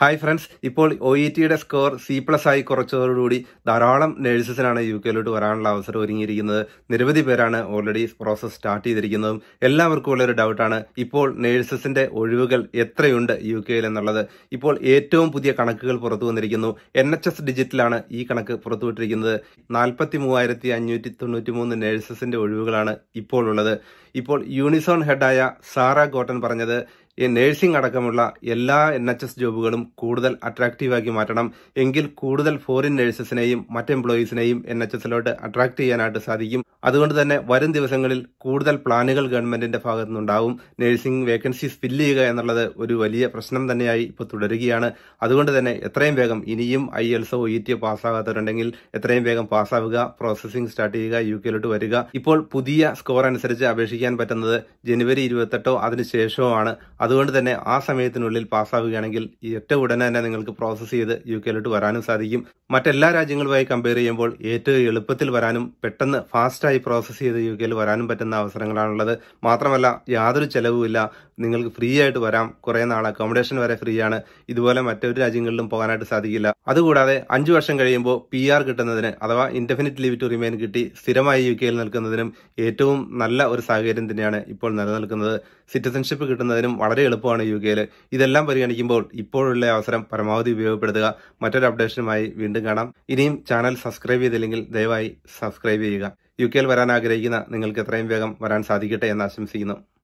hi friends ഇപ്പോൾ O E e ടിയുടെ score C plus ആയി കുറച്ചതോടുകൂടി ധാരാളം നേഴ്സസിനാണ് യു കെയിലോട്ട് വരാനുള്ള അവസരം ഒരുങ്ങിയിരിക്കുന്നത് നിരവധി പേരാണ് ഓൾറെഡി പ്രോസസ് സ്റ്റാർട്ട് ചെയ്തിരിക്കുന്നതും എല്ലാവർക്കും ഉള്ളൊരു ഡൗട്ടാണ് ഇപ്പോൾ നേഴ്സസിന്റെ ഒഴിവുകൾ എത്രയുണ്ട് യു കെയിൽ എന്നുള്ളത് ഇപ്പോൾ ഏറ്റവും പുതിയ കണക്കുകൾ പുറത്തു വന്നിരിക്കുന്നു എൻ എച്ച് എസ് ഡിജിറ്റലാണ് ഈ കണക്ക് പുറത്തുവിട്ടിരിക്കുന്നത് നാൽപ്പത്തി മൂവായിരത്തി അഞ്ഞൂറ്റി തൊണ്ണൂറ്റി മൂന്ന് നേഴ്സസിന്റെ ഒഴിവുകളാണ് ഇപ്പോൾ ഉള്ളത് ഇപ്പോൾ യൂണിസോൺ ഹെഡായ സാറ ഗോട്ടൻ പറഞ്ഞത് ഈ നേഴ്സിംഗ് അടക്കമുള്ള എല്ലാ എൻ എച്ച് എസ് ജോബുകളും കൂടുതൽ അട്രാക്റ്റീവാക്കി മാറ്റണം എങ്കിൽ കൂടുതൽ ഫോറിൻ നഴ്സസിനെയും മറ്റ് എംപ്ലോയീസിനെയും എൻ എച്ച് എസിലോട്ട് അട്രാക്ട് ചെയ്യാനായിട്ട് സാധിക്കും അതുകൊണ്ട് തന്നെ വരും ദിവസങ്ങളിൽ കൂടുതൽ പ്ലാനുകൾ ഗവൺമെന്റിന്റെ ഭാഗത്തു നിന്നുണ്ടാവും നഴ്സിംഗ് വേക്കൻസീസ് ഫില്ല് ചെയ്യുക എന്നുള്ളത് ഒരു വലിയ പ്രശ്നം തന്നെയായി ഇപ്പോൾ തുടരുകയാണ് അതുകൊണ്ട് തന്നെ എത്രയും വേഗം ഇനിയും ഐ എൽ സോ ഇ ടിയോ പാസ്സാകാത്തവരുണ്ടെങ്കിൽ എത്രയും വേഗം പാസ്സാവുക പ്രോസസ്സിംഗ് സ്റ്റാർട്ട് ചെയ്യുക യു കെയിലോട്ട് വരിക ഇപ്പോൾ പുതിയ സ്കോർ അനുസരിച്ച് അപേക്ഷിക്കാൻ പറ്റുന്നത് ജനുവരി ഇരുപത്തെട്ടോ അതിനുശേഷമാണ് ആണ് അതുകൊണ്ട് തന്നെ ആ സമയത്തിനുള്ളിൽ പാസ്സാവുകയാണെങ്കിൽ ഏറ്റവും ഉടനെ തന്നെ നിങ്ങൾക്ക് പ്രോസസ്സ് ചെയ്ത് യു കെയിലോട്ട് വരാനും സാധിക്കും മറ്റെല്ലാ രാജ്യങ്ങളുമായി കമ്പയർ ചെയ്യുമ്പോൾ ഏറ്റവും എളുപ്പത്തിൽ വരാനും പെട്ടെന്ന് ഫാസ്റ്റായി പ്രോസസ്സ് ചെയ്ത് യു കെയിൽ വരാനും പറ്റുന്ന അവസരങ്ങളാണുള്ളത് മാത്രമല്ല യാതൊരു ചെലവുമില്ല നിങ്ങൾക്ക് ഫ്രീ ആയിട്ട് വരാം കുറേ നാൾ അക്കോമഡേഷൻ വരെ ഫ്രീ ആണ് ഇതുപോലെ മറ്റൊരു രാജ്യങ്ങളിലും പോകാനായിട്ട് സാധിക്കില്ല അതുകൂടാതെ അഞ്ചു വർഷം കഴിയുമ്പോൾ പി ആർ കിട്ടുന്നതിന് അഥവാ ഇൻഡെഫിനിറ്റ് ലീവ് ടു റിമെയിൻ കിട്ടി സ്ഥിരമായി യു കെയിൽ നിൽക്കുന്നതിനും ഏറ്റവും നല്ല ഒരു സാഹചര്യം തന്നെയാണ് ഇപ്പോൾ നിലനിൽക്കുന്നത് സിറ്റിസൺഷിപ്പ് കിട്ടുന്നതിനും വളരെ വളരെ എളുപ്പമാണ് യു കെയിൽ ഇതെല്ലാം പരിഗണിക്കുമ്പോൾ ഇപ്പോഴുള്ള അവസരം പരമാവധി ഉപയോഗപ്പെടുത്തുക മറ്റൊരു അപ്ഡേഷനുമായി വീണ്ടും കാണാം ഇനിയും ചാനൽ സബ്സ്ക്രൈബ് ചെയ്തില്ലെങ്കിൽ ദയവായി സബ്സ്ക്രൈബ് ചെയ്യുക യു കെയിൽ വരാൻ ആഗ്രഹിക്കുന്ന നിങ്ങൾക്ക് എത്രയും വേഗം വരാൻ സാധിക്കട്ടെ എന്ന് ആശംസിക്കുന്നു